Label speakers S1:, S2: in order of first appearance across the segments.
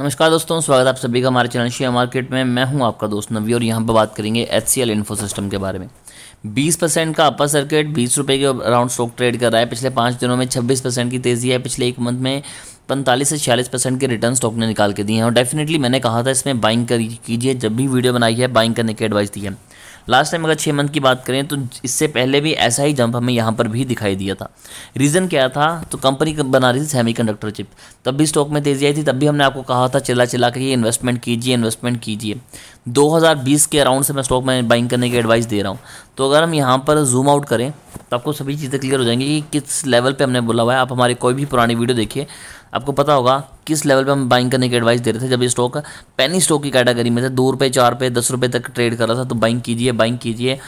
S1: नमस्कार दोस्तों स्वागत है आप सभी का हमारे चैनल शेयर मार्केट में मैं हूं आपका दोस्त नवी और यहां पर बात करेंगे H C L info system के बारे में 20 परसेंट का अपर सर्किट बीस रुपये के अराउंड स्टॉक ट्रेड कर रहा है पिछले पाँच दिनों में 26 परसेंट की तेज़ी है पिछले एक मंथ में पैंतालीस से छियालीस परसेंट के रिटर्न स्टॉक ने निकाल के दिए हैं और डेफिनेटली मैंने कहा था इसमें बाइंग कीजिए जब भी वीडियो बनाई है बाइंग करने की एडवाइस दी है लास्ट टाइम अगर छः मंथ की बात करें तो इससे पहले भी ऐसा ही जंप हमें यहाँ पर भी दिखाई दिया था रीज़न क्या था तो कंपनी बना रही थी सेमी कंडक्टर चिप तब भी स्टॉक में तेज़ी आई थी तब भी हमने आपको कहा था चिल्ला चिल्ला के इन्वेस्टमेंट कीजिए इन्वेस्टमेंट कीजिए 2020 के अराउंड से मैं स्टॉक में बाइंग करने की एडवाइस दे रहा हूँ तो अगर हम यहाँ पर जूम आउट करें तो आपको सभी चीज़ें क्लियर हो जाएंगी कि किस लेवल पर हमने बोला हुआ है आप हमारी कोई भी पुरानी वीडियो देखिए आपको पता होगा किस लेवल पे हम बाइंग करने की एडवाइस दे रहे थे जब ये स्टॉक पैनी स्टॉक की कैटेगरी में था दो रुपये चार रुपये दस रुपये तक ट्रेड कर रहा था तो बाइंग कीजिए बाइंग कीजिए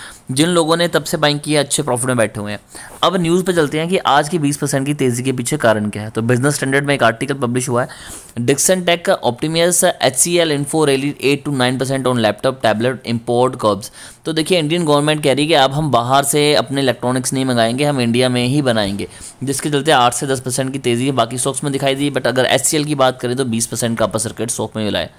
S1: जिन लोगों ने तब से बाइंग किया अच्छे प्रॉफिट में बैठे हुए हैं अब न्यूज़ पर चलते हैं कि आज की बीस परसेंट की तेज़ी के पीछे कारण क्या है तो बिजनेस स्टैंडर्ड में एक आर्टिकल पब्लिश हुआ है Dixon Tech Optiemus H C L info rally eight to nine percent on laptop tablet import curbs तो देखिए इंडियन गवर्नमेंट कह रही है कि अब हम बाहर से अपने इलेक्ट्रॉनिक्स नहीं मंगाएंगे हम इंडिया में ही बनाएंगे जिसके चलते आठ से दस परसेंट की तेज़ी है बाकी स्टॉक्स में दिखाई दिखाई दी बट अगर एस की बात करें तो बीस परसेंट का अपर सर्किट सॉप में मिला है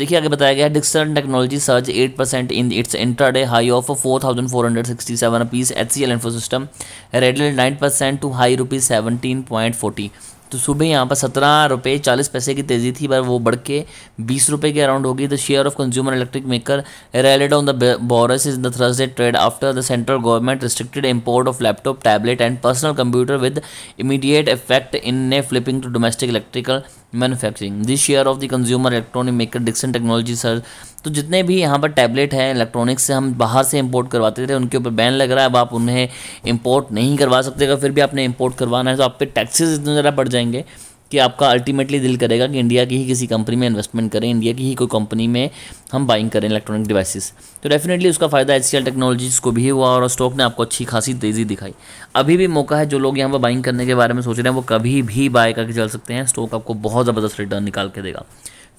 S1: देखिए आगे बताया गया है Dixon Technology surge 8 percent in its intraday high of 4,467 rupees H C L Infosystem system rallied 9 percent to high rupees seventeen point forty तो सुबह यहाँ पर सत्रह रुपये चालीस पैसे की तेज़ी थी पर वो बढ़ के बीस रुपये के अराउंड होगी the share of consumer electric maker rallied on the bourses is the Thursday trade after the central government restricted import of laptop tablet and personal computer with immediate effect in ने flipping to domestic electrical manufacturing this share of the consumer electronic maker Dixon Technology sir तो जितने भी यहाँ पर tablet हैं electronics से हम बाहर से इंपोर्ट करवाते थे उनके ऊपर बैन लग रहा है अब आप उन्हें इंपोर्ट नहीं करवा सकते अगर फिर भी आपने इंपोर्ट करवाना है तो आप पे टैक्सेस इतने ज़्यादा बढ़ जाएंगे कि आपका अल्टीमेटली दिल करेगा कि इंडिया की ही किसी कंपनी में इन्वेस्टमेंट करें इंडिया की ही कोई कंपनी में हम बाइंग करें इलेक्ट्रॉनिक डिवाइसेस तो डेफिनेटली उसका फ़ायदा एच टेक्नोलॉजीज को भी हुआ और स्टॉक ने आपको अच्छी खासी तेज़ी दिखाई अभी भी मौका है जो लोग यहाँ पर बाइंग करने के बारे में सोच रहे हैं वो कभी भी बाय करके चल सकते हैं स्टॉक आपको बहुत ज़बरदस्त रिटर्न निकाल के देगा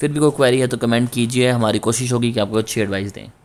S1: फिर भी कोई क्वेरी है तो कमेंट कीजिए हमारी कोशिश होगी कि आपको अच्छी एडवाइस दें